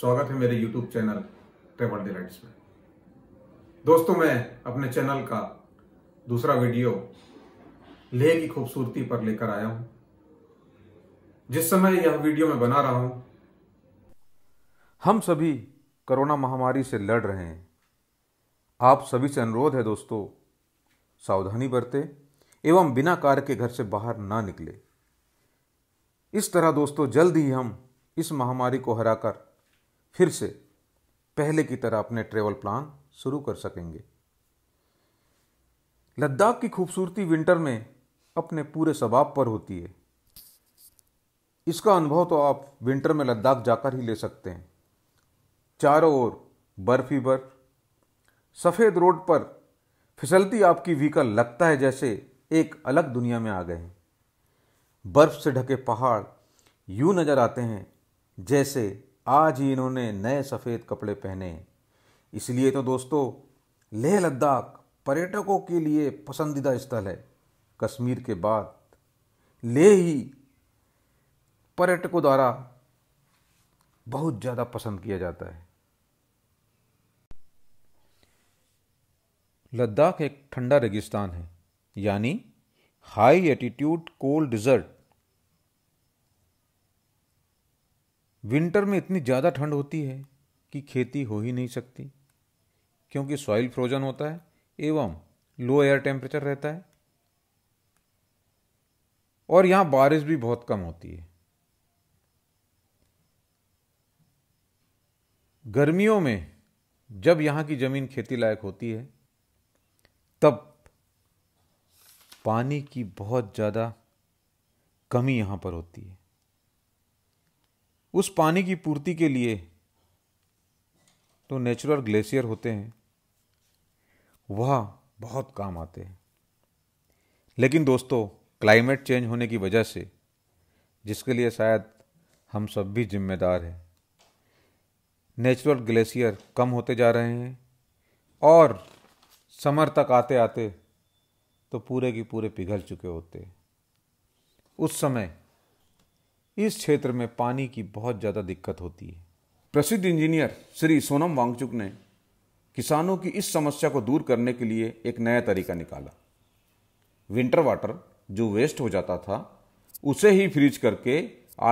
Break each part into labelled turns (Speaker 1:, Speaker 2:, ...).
Speaker 1: स्वागत है मेरे YouTube चैनल ट्रेवल डिलाइट्स में दोस्तों मैं अपने चैनल का दूसरा वीडियो लेह की खूबसूरती पर लेकर आया हूं जिस समय यह वीडियो मैं बना रहा हूं हम सभी कोरोना महामारी से लड़ रहे हैं आप सभी से अनुरोध है दोस्तों सावधानी बरते एवं बिना कार के घर से बाहर ना निकले इस तरह दोस्तों जल्द ही हम इस महामारी को हराकर फिर से पहले की तरह अपने ट्रेवल प्लान शुरू कर सकेंगे लद्दाख की खूबसूरती विंटर में अपने पूरे स्वभाव पर होती है इसका अनुभव तो आप विंटर में लद्दाख जाकर ही ले सकते हैं चारों ओर बर्फ ही बर्फ सफ़ेद रोड पर फिसलती आपकी व्हीकल लगता है जैसे एक अलग दुनिया में आ गए हैं बर्फ से ढके पहाड़ यूं नज़र आते हैं जैसे आज ही इन्होंने नए सफ़ेद कपड़े पहने इसलिए तो दोस्तों लेह लद्दाख पर्यटकों के लिए पसंदीदा स्थल है कश्मीर के बाद लेह ही पर्यटकों द्वारा बहुत ज़्यादा पसंद किया जाता है लद्दाख एक ठंडा रेगिस्तान है यानी high altitude cold desert winter में इतनी ज़्यादा ठंड होती है कि खेती हो ही नहीं सकती क्योंकि सॉइल फ्रोजन होता है एवं लो एयर टेम्परेचर रहता है और यहाँ बारिश भी बहुत कम होती है गर्मियों में जब यहाँ की ज़मीन खेती लायक होती है तब पानी की बहुत ज़्यादा कमी यहाँ पर होती है उस पानी की पूर्ति के लिए तो नेचुरल ग्लेशियर होते हैं वह बहुत काम आते हैं लेकिन दोस्तों क्लाइमेट चेंज होने की वजह से जिसके लिए शायद हम सब भी जिम्मेदार हैं नेचुरल ग्लेशियर कम होते जा रहे हैं और समर तक आते आते तो पूरे के पूरे पिघल चुके होते हैं उस समय इस क्षेत्र में पानी की बहुत ज़्यादा दिक्कत होती है प्रसिद्ध इंजीनियर श्री सोनम वांगचुक ने किसानों की इस समस्या को दूर करने के लिए एक नया तरीका निकाला विंटर वाटर जो वेस्ट हो जाता था उसे ही फ्रीज करके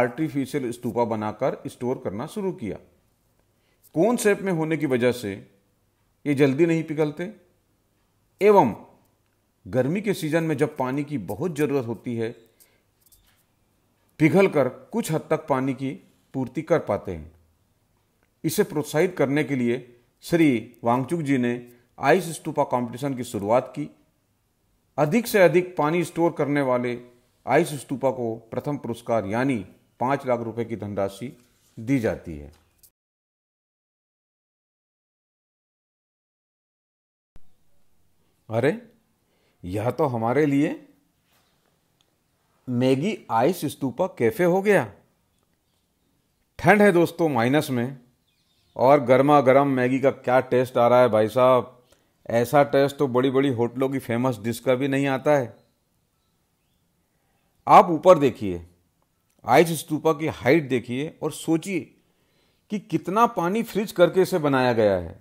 Speaker 1: आर्टिफिशियल स्तूपा बनाकर स्टोर करना शुरू किया कौन सेप में होने की वजह से ये जल्दी नहीं पिघलते एवं गर्मी के सीजन में जब पानी की बहुत ज़रूरत होती है पिघलकर कुछ हद तक पानी की पूर्ति कर पाते हैं इसे प्रोत्साहित करने के लिए श्री वांगचुक जी ने आइस स्टूपा कंपटीशन की शुरुआत की अधिक से अधिक पानी स्टोर करने वाले आइस स्टूपा को प्रथम पुरस्कार यानी पाँच लाख रुपए की धनराशि दी जाती है अरे यह तो हमारे लिए मैगी आइस स्तूपा कैफे हो गया ठंड है दोस्तों माइनस में और गर्मा गर्म मैगी का क्या टेस्ट आ रहा है भाई साहब ऐसा टेस्ट तो बड़ी बड़ी होटलों की फेमस डिश का भी नहीं आता है आप ऊपर देखिए आइस स्तूपा की हाइट देखिए और सोचिए कि कितना पानी फ्रिज करके इसे बनाया गया है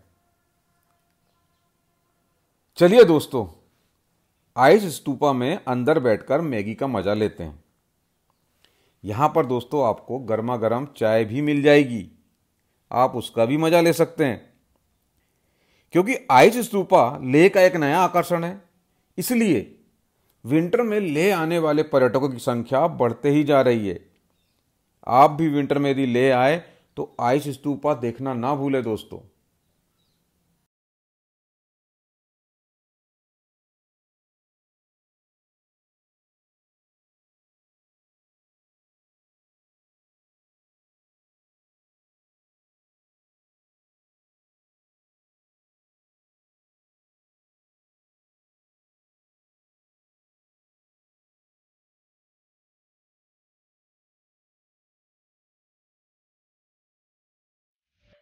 Speaker 1: चलिए दोस्तों आइस स्तूपा में अंदर बैठकर मैगी का मज़ा लेते हैं यहाँ पर दोस्तों आपको गर्मा गर्म चाय भी मिल जाएगी आप उसका भी मज़ा ले सकते हैं क्योंकि आइस स्तूपा लेह का एक नया आकर्षण है इसलिए विंटर में लेह आने वाले पर्यटकों की संख्या बढ़ते ही जा रही है आप भी विंटर में यदि ले आए तो आइस स्तूपा देखना ना भूले दोस्तों